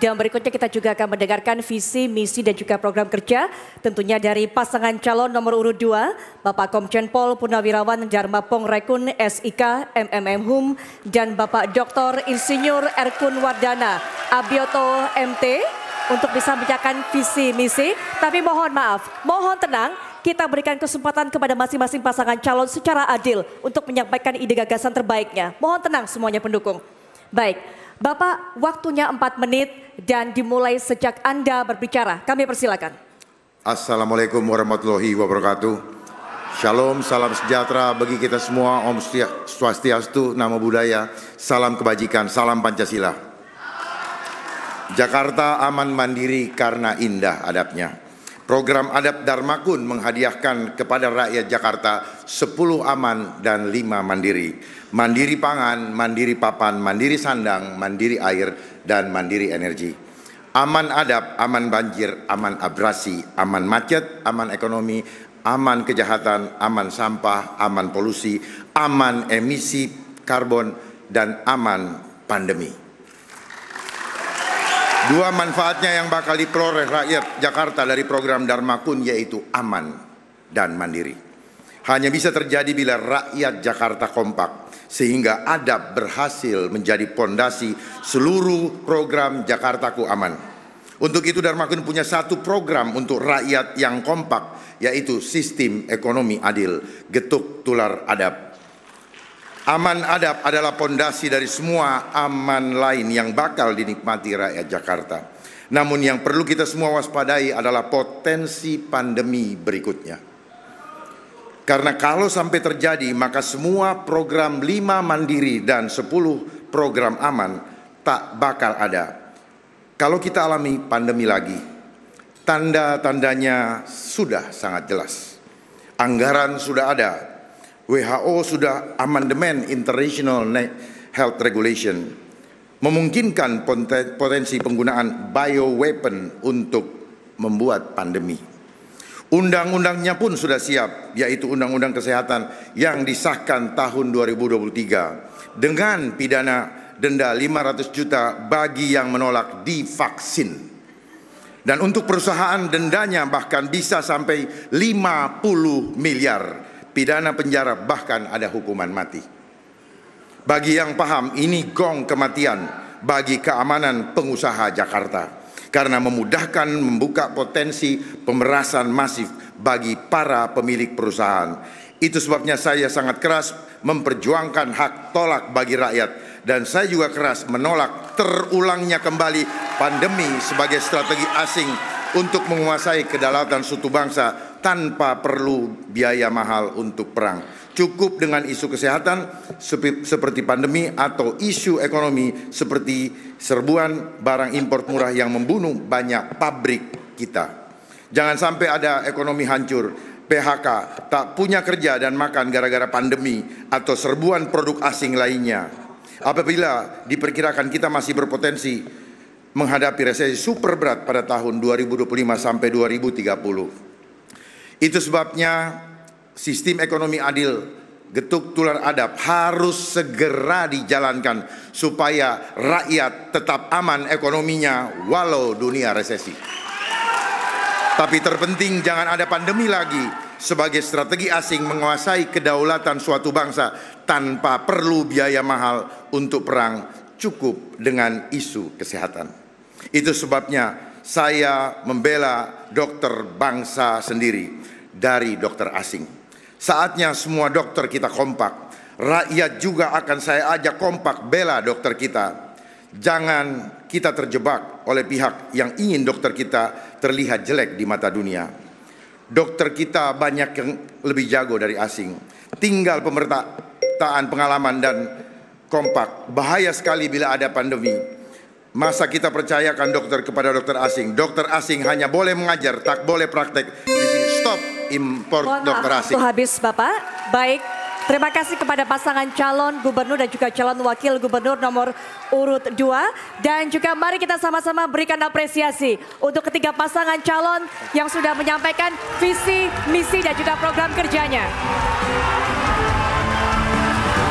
Dan berikutnya kita juga akan mendengarkan visi, misi dan juga program kerja tentunya dari pasangan calon nomor urut 2 Bapak Komjen Pol Purnawirawan Jarmapong Rekun SIK MMM Hum dan Bapak Dr. Insinyur Erkun Wardana Abioto MT untuk bisa menyampaikan visi misi. Tapi mohon maaf, mohon tenang, kita berikan kesempatan kepada masing-masing pasangan calon secara adil untuk menyampaikan ide gagasan terbaiknya. Mohon tenang semuanya pendukung. Baik, Bapak, waktunya 4 menit dan dimulai sejak Anda berbicara. Kami persilakan. Assalamualaikum warahmatullahi wabarakatuh. Shalom, salam sejahtera bagi kita semua. Om Swastiastu, nama budaya, salam kebajikan, salam Pancasila. Jakarta aman mandiri karena indah adabnya. Program Adab Darmakun menghadiahkan kepada rakyat Jakarta 10 aman dan 5 mandiri mandiri pangan, mandiri papan, mandiri sandang, mandiri air, dan mandiri energi. Aman adab, aman banjir, aman abrasi, aman macet, aman ekonomi, aman kejahatan, aman sampah, aman polusi, aman emisi karbon, dan aman pandemi. Dua manfaatnya yang bakal diperoleh rakyat Jakarta dari program Dharma Kun yaitu aman dan mandiri hanya bisa terjadi bila rakyat Jakarta kompak sehingga adab berhasil menjadi pondasi seluruh program Jakartaku aman. Untuk itu Darmakun punya satu program untuk rakyat yang kompak yaitu sistem ekonomi adil, getuk tular adab. Aman adab adalah pondasi dari semua aman lain yang bakal dinikmati rakyat Jakarta. Namun yang perlu kita semua waspadai adalah potensi pandemi berikutnya. Karena kalau sampai terjadi maka semua program lima mandiri dan sepuluh program aman tak bakal ada. Kalau kita alami pandemi lagi, tanda-tandanya sudah sangat jelas. Anggaran sudah ada, WHO sudah amandemen International Health Regulation, memungkinkan potensi penggunaan bioweapon untuk membuat pandemi. Undang-undangnya pun sudah siap, yaitu Undang-Undang Kesehatan yang disahkan tahun 2023 dengan pidana denda 500 juta bagi yang menolak divaksin. Dan untuk perusahaan dendanya bahkan bisa sampai 50 miliar pidana penjara bahkan ada hukuman mati. Bagi yang paham ini gong kematian bagi keamanan pengusaha Jakarta karena memudahkan membuka potensi pemerasan masif bagi para pemilik perusahaan. Itu sebabnya saya sangat keras memperjuangkan hak tolak bagi rakyat dan saya juga keras menolak terulangnya kembali pandemi sebagai strategi asing untuk menguasai kedaulatan suatu bangsa tanpa perlu biaya mahal untuk perang. Cukup dengan isu kesehatan seperti pandemi atau isu ekonomi seperti serbuan barang impor murah yang membunuh banyak pabrik kita. Jangan sampai ada ekonomi hancur, PHK, tak punya kerja dan makan gara-gara pandemi atau serbuan produk asing lainnya. Apabila diperkirakan kita masih berpotensi menghadapi resesi super berat pada tahun 2025 sampai 2030. Itu sebabnya sistem ekonomi adil, getuk tular adab harus segera dijalankan supaya rakyat tetap aman ekonominya walau dunia resesi. Tapi terpenting jangan ada pandemi lagi sebagai strategi asing menguasai kedaulatan suatu bangsa tanpa perlu biaya mahal untuk perang cukup dengan isu kesehatan. Itu sebabnya saya membela dokter bangsa sendiri dari dokter asing. Saatnya semua dokter kita kompak. Rakyat juga akan saya ajak kompak bela dokter kita. Jangan kita terjebak oleh pihak yang ingin dokter kita terlihat jelek di mata dunia. Dokter kita banyak yang lebih jago dari asing. Tinggal pemerintahan pengalaman dan kompak. Bahaya sekali bila ada pandemi. Masa kita percayakan dokter kepada dokter asing. Dokter asing hanya boleh mengajar, tak boleh praktek impor Mohon dokter asing. Waktu habis Bapak. Baik, terima kasih kepada pasangan calon gubernur dan juga calon wakil gubernur nomor urut 2. Dan juga mari kita sama-sama berikan apresiasi untuk ketiga pasangan calon yang sudah menyampaikan visi, misi dan juga program kerjanya.